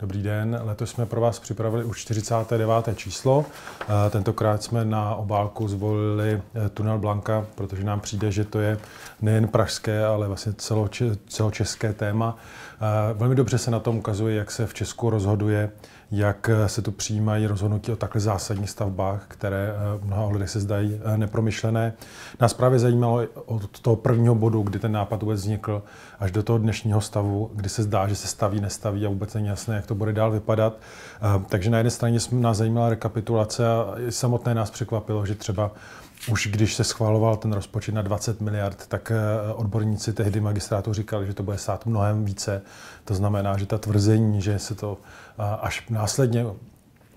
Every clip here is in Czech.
Dobrý den, letos jsme pro vás připravili už 49. číslo. Eh, tentokrát jsme na obálku zvolili eh, tunel Blanka, protože nám přijde, že to je nejen pražské, ale vlastně celočeské téma. Eh, velmi dobře se na tom ukazuje, jak se v Česku rozhoduje, jak se tu přijímají rozhodnutí o takhle zásadních stavbách, které v mnoha ohledech se zdají nepromyšlené. Nás právě zajímalo od toho prvního bodu, kdy ten nápad vůbec vznikl, až do toho dnešního stavu, kdy se zdá, že se staví, nestaví a vůbec není jasné, jak to bude dál vypadat. Ehm, takže na jedné straně nás zajímala rekapitulace a samotné nás překvapilo, že třeba už když se schvaloval ten rozpočet na 20 miliard, tak eh, odborníci tehdy magistrátu říkali, že to bude stát mnohem více. To znamená, že ta tvrzení, že se to eh, až následně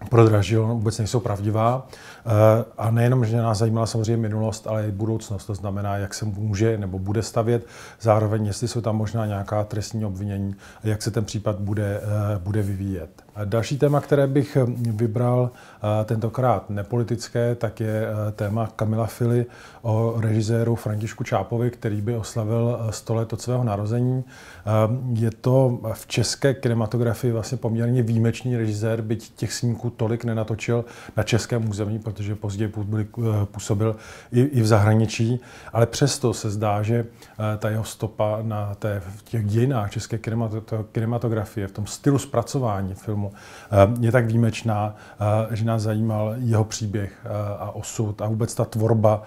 prodražil, vůbec nejsou pravdivá. Eh, a nejenom, že nás zajímala samozřejmě minulost, ale i budoucnost. To znamená, jak se může nebo bude stavět, zároveň jestli jsou tam možná nějaká trestní obvinění, jak se ten případ bude, eh, bude vyvíjet. A další téma, které bych hm, vybral, eh, tentokrát nepolitické, tak je téma Kamila Fili o režiséru Františku Čápovi, který by oslavil 100 let od svého narození. Je to v české kinematografii vlastně poměrně výjimečný režisér, byť těch snímků tolik nenatočil na českém území, protože později eh, působil i, i v zahraničí, ale přesto se zdá, že eh, ta jeho stopa na té, v těch dějinách české kinematografie, v tom stylu zpracování filmu, eh, je tak výjimečná, že nás zajímal jeho příběh a osud a vůbec ta tvorba,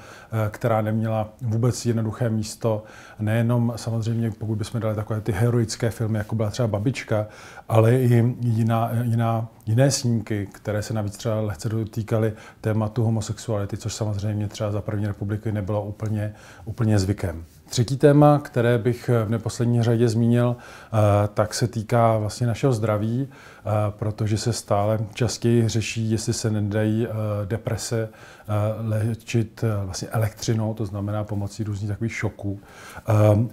která neměla vůbec jednoduché místo, nejenom samozřejmě, pokud bychom dali takové ty heroické filmy, jako byla třeba Babička, ale i jiná, jiná jiné snímky, které se navíc třeba lehce dotýkaly tématu homosexuality, což samozřejmě třeba za první republiky nebylo úplně, úplně zvykem. Třetí téma, které bych eh, v neposlední řadě zmínil, eh, tak se týká vlastně našeho zdraví, eh, protože se stále častěji řeší, jestli se nedají deprese léčit vlastně elektřinou, to znamená pomocí různých takových šoků.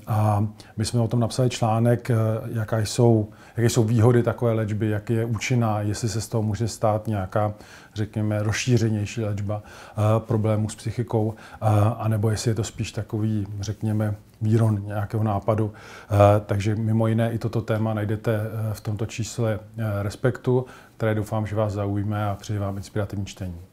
A my jsme o tom napsali článek, jaká jsou, jaké jsou výhody takové léčby, jak je účinná, jestli se z toho může stát nějaká, řekněme, rozšířenější léčba problémů s psychikou, anebo jestli je to spíš takový, řekněme, řekněme, výron nějakého nápadu. Eh, takže mimo jiné i toto téma najdete eh, v tomto čísle eh, Respektu, které doufám, že vás zaujme a přeji vám inspirativní čtení.